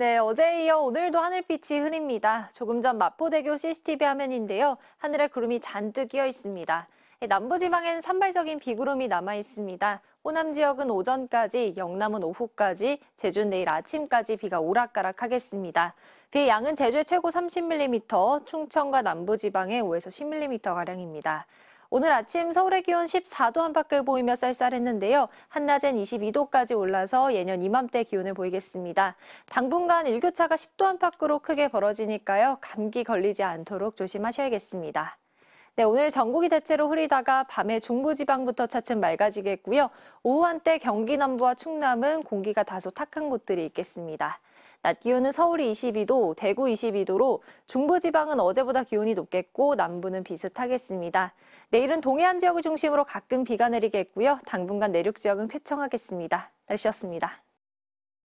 네, 어제에 이어 오늘도 하늘빛이 흐립니다. 조금 전 마포대교 CCTV 화면인데요. 하늘에 구름이 잔뜩 끼어 있습니다. 예, 남부지방엔 산발적인 비구름이 남아 있습니다. 호남 지역은 오전까지, 영남은 오후까지, 제주 내일 아침까지 비가 오락가락하겠습니다. 비의 양은 제주에 최고 30mm, 충청과 남부지방에 5에서 10mm가량입니다. 오늘 아침 서울의 기온 14도 안팎을 보이며 쌀쌀했는데요. 한낮엔 22도까지 올라서 예년 이맘때 기온을 보이겠습니다. 당분간 일교차가 10도 안팎으로 크게 벌어지니까요. 감기 걸리지 않도록 조심하셔야겠습니다. 네, 오늘 전국이 대체로 흐리다가 밤에 중부지방부터 차츰 맑아지겠고요. 오후 한때 경기 남부와 충남은 공기가 다소 탁한 곳들이 있겠습니다. 낮 기온은 서울이 22도, 대구 22도로 중부지방은 어제보다 기온이 높겠고 남부는 비슷하겠습니다. 내일은 동해안 지역을 중심으로 가끔 비가 내리겠고요. 당분간 내륙 지역은 쾌청하겠습니다. 날씨였습니다.